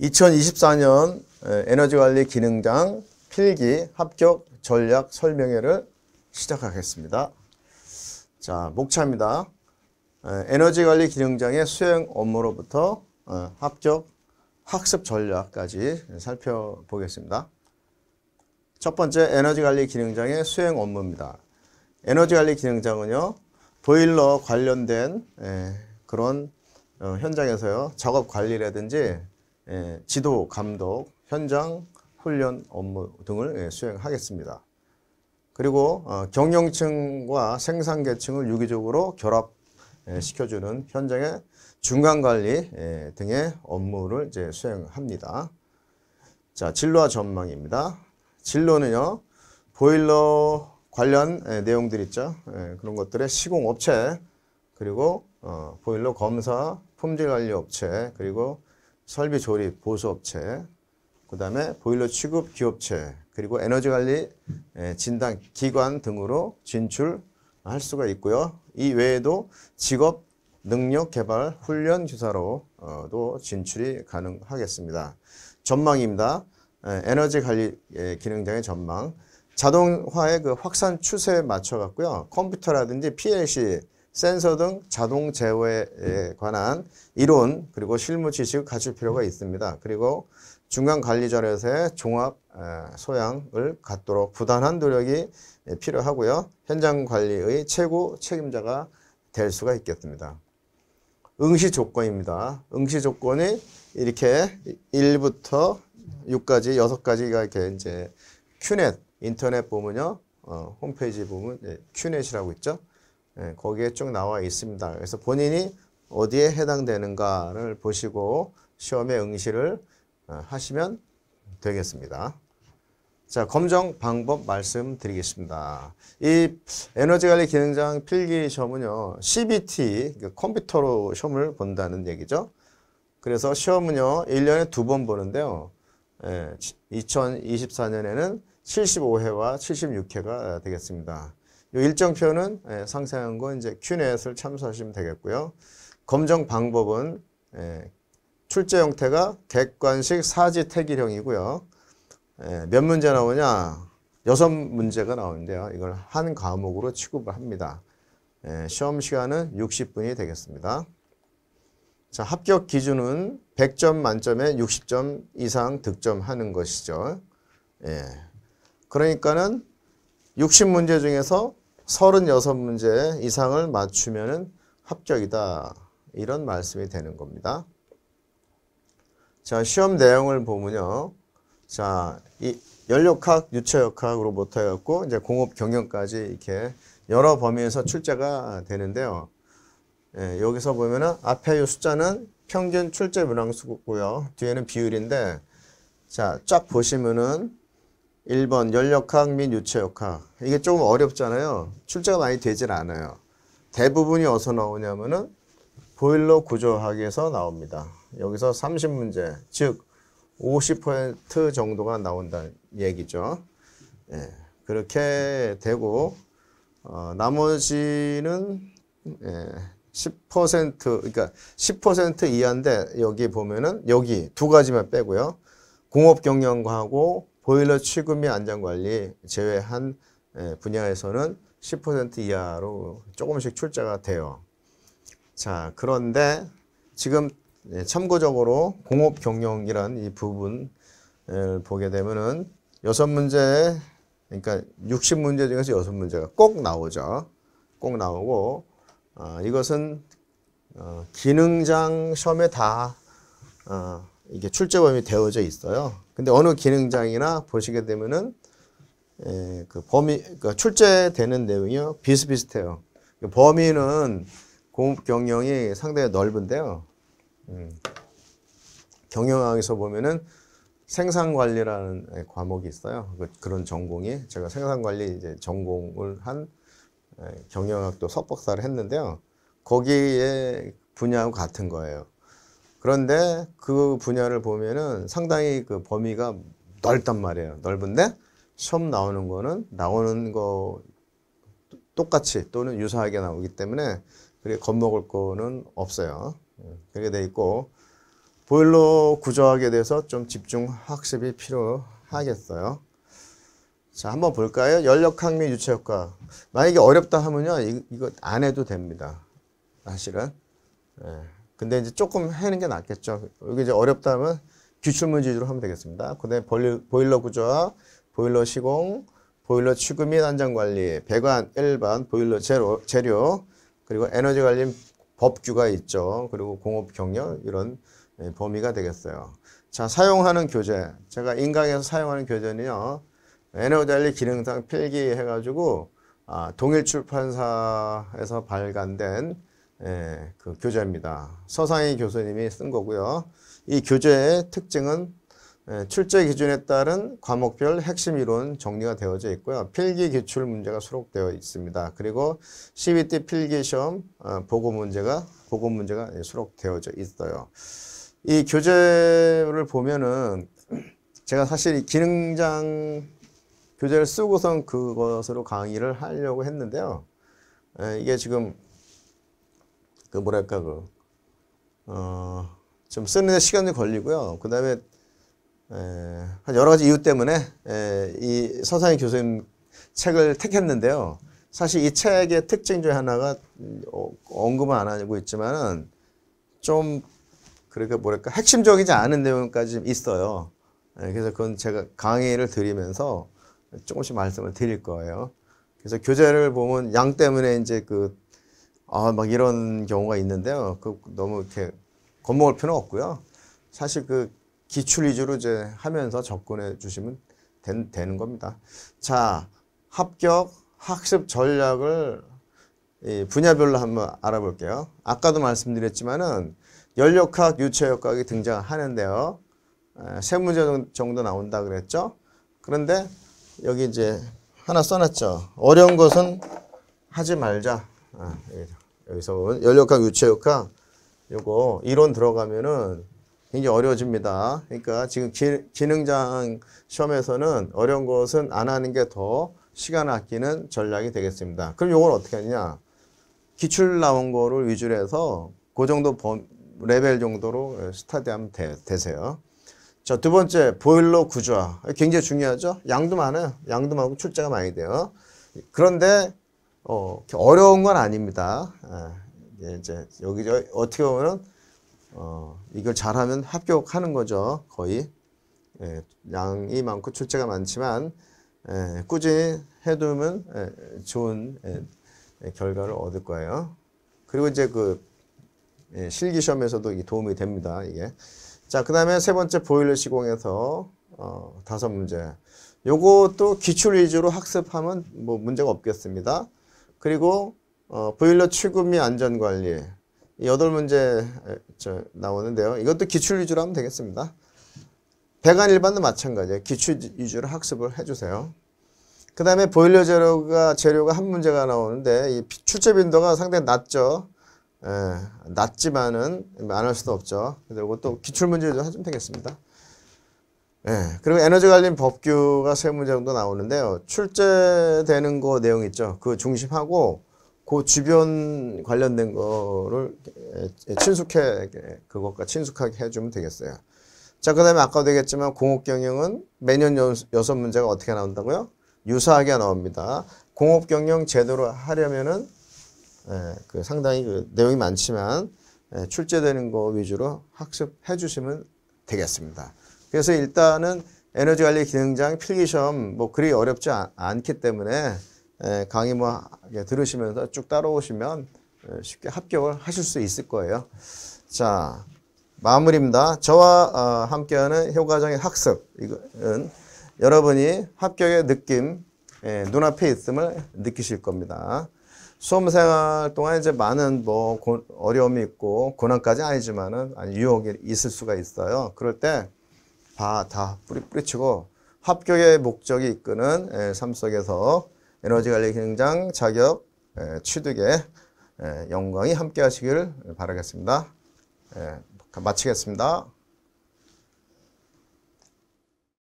2024년 에너지관리 기능장 필기 합격 전략 설명회를 시작하겠습니다. 자, 목차입니다. 에너지관리 기능장의 수행 업무로부터 어, 합격 학습 전략까지 살펴보겠습니다. 첫 번째 에너지관리 기능장의 수행 업무입니다. 에너지관리 기능장은요. 보일러 관련된 그런 어, 현장에서요. 작업 관리라든지 예, 지도, 감독, 현장, 훈련 업무 등을 예, 수행하겠습니다. 그리고 어, 경영층과 생산계층을 유기적으로 결합시켜주는 예, 현장의 중간관리 등의 업무를 이제 수행합니다. 자, 진로와 전망입니다. 진로는요, 보일러 관련 내용들 있죠. 그런 것들의 시공업체, 그리고 어, 보일러 검사, 품질관리업체, 그리고 설비 조립 보수업체, 그 다음에 보일러 취급 기업체, 그리고 에너지 관리 예, 진단 기관 등으로 진출할 수가 있고요. 이 외에도 직업 능력 개발 훈련 교사로도 어, 진출이 가능하겠습니다. 전망입니다. 예, 에너지 관리 예, 기능장의 전망. 자동화의 그 확산 추세에 맞춰 갖고요. 컴퓨터라든지 PLC 센서 등 자동 제어에 관한 이론 그리고 실무 지식을 갖출 필요가 있습니다. 그리고 중간 관리자로서의 종합 소양을 갖도록 부단한 노력이 필요하고요. 현장 관리의 최고 책임자가 될 수가 있겠습니다. 응시 조건입니다. 응시 조건이 이렇게 1부터 6까지 6가지가 이렇게 이제 큐넷 인터넷 보면요. 어, 홈페이지 보면 예, 큐넷이라고 있죠. 예, 거기에 쭉 나와 있습니다. 그래서 본인이 어디에 해당되는가를 보시고 시험에 응시를 어, 하시면 되겠습니다. 자, 검정 방법 말씀드리겠습니다. 이 에너지관리 기능장 필기 시험은요, CBT, 그러니까 컴퓨터로 시험을 본다는 얘기죠. 그래서 시험은요, 1년에 두 번 보는데요, 2024년에는 75회와 76회가 되겠습니다. 이 일정표는 예, 상세한 건 이제 큐넷을 참수하시면 되겠고요. 검정 방법은 예, 출제 형태가 객관식 사지 태길형이고요. 예, 몇 문제 나오냐? 여섯 문제가 나오는데요. 이걸 한 과목으로 취급을 합니다. 예, 시험 시간은 60분이 되겠습니다. 자, 합격 기준은 100점 만점에 60점 이상 득점하는 것이죠. 예. 그러니까는 60문제 중에서 36문제 이상을 맞추면 합격이다. 이런 말씀이 되는 겁니다. 자, 시험 내용을 보면요. 자, 이 연력학, 유체역학으로부터 해갖고 이제 공업 경영까지 이렇게 여러 범위에서 출제가 되는데요. 예, 여기서 보면은 앞에 이 숫자는 평균 출제 문항수고요. 뒤에는 비율인데 자, 쫙 보시면은 1번 열역학 및 유체역학 이게 조금 어렵잖아요. 출제가 많이 되질 않아요. 대부분이 어디서 나오냐면은 보일러 구조학에서 나옵니다. 여기서 30문제 즉 50% 정도가 나온다는 얘기죠. 예, 그렇게 되고 어, 나머지는 예, 10% 그러니까 10% 이하인데 여기 보면은 여기 두 가지만 빼고요. 공업 경영과하고 보일러 취급 및 안전관리 제외한 예, 분야에서는 10% 이하로 조금씩 출자가 돼요. 자, 그런데 지금 예, 참고적으로 공업 경영이란 이 부분을 보게 되면은 여섯 문제, 그러니까 60문제 중에서 여섯 문제가 꼭 나오죠. 꼭 나오고, 어, 이것은 어, 기능장 시험에 다 어, 이게 출제범위 되어져 있어요. 근데 어느 기능장이나 보시게 되면은 예, 그 범위 그 출제되는 내용이요 비슷비슷해요. 그 범위는 공업 경영이 상당히 넓은데요. 음. 경영학에서 보면은 생산관리라는 과목이 있어요. 그, 그런 전공이 제가 생산관리 이제 전공을 한 예, 경영학도 석박사를 했는데요. 거기에 분야하 같은 거예요. 그런데 그 분야를 보면은 상당히 그 범위가 넓단 말이에요. 넓은데 시험 나오는 거는 나오는 거 똑같이 또는 유사하게 나오기 때문에 그게 겁먹을 거는 없어요. 예, 그렇게 돼 있고 보일러 구조학에 대해서 좀 집중 학습이 필요하겠어요. 자, 한번 볼까요? 연력학 및 유체효과. 만약에 어렵다 하면요, 이, 거안 해도 됩니다. 사실은. 예. 근데 이제 조금 해는 게 낫겠죠. 여기 이제 어렵다면 기출문 지주로 하면 되겠습니다. 그 다음에 보일러 구조와 보일러 시공, 보일러 취급 및 안전관리, 배관 일반, 보일러 재료, 재료 그리고 에너지 관리 법규가 있죠. 그리고 공업 경력 이런 예, 범위가 되겠어요. 자, 사용하는 교재. 제가 인강에서 사용하는 교재는요. 에너지 기능상 필기해가지고 아, 동일 출판사에서 발간된 예, 그 교재입니다. 서상희 교수님이 쓴 거고요. 이 교재의 특징은 예, 출제 기준에 따른 과목별 핵심 이론 정리가 되어져 있고요. 필기 기출 문제가 수록되어 있습니다. 그리고 CBT 필기 시험 어, 보고 문제가 보고 문제가 수록되어져 있어요. 이 교재를 보면은 제가 사실 기능장 교재를 쓰고선 그것으로 강의를 하려고 했는데요. 예, 이게 지금 그 뭐랄까 그 어, 좀 쓰는데 시간이 걸리고요. 그 다음에 한 여러 가지 이유 때문에 에, 이 서상희 교수님 책을 택했는데요. 사실 이 책의 특징 중에 하나가 어, 언급은 안 하고 있지만은 좀그렇게 뭐랄까 핵심적이지 않은 내용까지 있어요. 에, 그래서 그건 제가 강의를 드리면서 조금씩 말씀을 드릴 거예요. 그래서 교재를 보면 양 때문에 이제 그 아, 막 이런 경우가 있는데요. 그 너무 이렇게 겁먹을 필요는 없고요. 사실 그 기출 위주로 이제 하면서 접근해 주시면 된, 되는 겁니다. 자, 합격 학습 전략을 분야별로 한번 알아볼게요. 아까도 말씀드렸지만은 연력학, 유체역학이 등장하는데요. 에, 세 문제 정도 나온다 그랬죠. 그런데 여기 이제 하나 써놨죠. 어려운 것은 하지 말자. 아, 여기서 열역학, 유체역학 요거 이론 들어가면은 굉장히 어려워집니다. 그러니까 지금 기, 기능장 시험에서는 어려운 것은 안 하는 게 더 시간 아끼는 전략이 되겠습니다. 그럼 요걸 어떻게 하냐? 기출 나온 거를 위주로 해서 그 정도 범, 레벨 정도로 스타디하면 되, 되세요. 자, 두 번째, 보일러 구조화. 굉장히 중요하죠? 양도 많아요. 양도 많고 출제가 많이 돼요. 그런데 어, 어려운 건 아닙니다. 예, 이제 여기 저 어떻게 보면 어, 이걸 잘하면 합격하는 거죠. 거의 예, 양이 많고 출제가 많지만 예, 꾸준히 해두면 예, 좋은 예, 예 결과를 얻을 거예요. 그리고 이제 그 예, 실기 시험에서도 도움이 됩니다. 이게 자 그다음에 세 번째 보일러 시공에서 어, 다섯 문제. 요것도 기출 위주로 학습하면 뭐 문제가 없겠습니다. 그리고 어, 보일러 출급 및 안전관리 여덟 문제 저, 나오는데요. 이것도 기출 위주로 하면 되겠습니다. 배관 일반도 마찬가지예요. 기출 위주로 학습을 해주세요. 그 다음에 보일러 재료가 재료가 한 문제가 나오는데 이 출제 빈도가 상당히 낮죠. 예, 낮지만은 많을 수도 없죠. 그리고 또 기출 문제도 하시면 되겠습니다. 예, 그리고 에너지 관련 법규가 세 문제 정도 나오는데요. 출제되는 거 내용 있죠. 그 중심하고 그 주변 관련된 거를 친숙해 그것과 친숙하게 해주면 되겠어요. 자, 그 다음에 아까도 얘기했지만 공업경영은 매년 여섯 문제가 어떻게 나온다고요? 유사하게 나옵니다. 공업경영 제대로 하려면은 예, 그 상당히 그 내용이 많지만 예, 출제되는 거 위주로 학습해 주시면 되겠습니다. 그래서 일단은 에너지 관리 기능장 필기 시험 뭐 그리 어렵지 않, 기 때문에 에, 예, 강의 뭐 들으시면서 쭉 따라오시면 에, 예, 쉽게 합격을 하실 수 있을 거예요. 자 마무리입니다. 저와 어, 함께하는 효과적인 학습 이거는 여러분이 합격의 느낌 예, 눈앞에 있음을 느끼실 겁니다. 수험 생활 동안 이제 많은 뭐 고, 어려움이 있고 고난까지 아니지만은 아니 유혹이 있을 수가 있어요. 그럴 때 다, 다 뿌리, 뿌리치고 합격의 목적이 이끄는 예, 삶 속에서 에너지관리 경장 자격 예, 취득 에, 예, 영광이 함께 하시길 바라겠습니다. 마치겠습니다.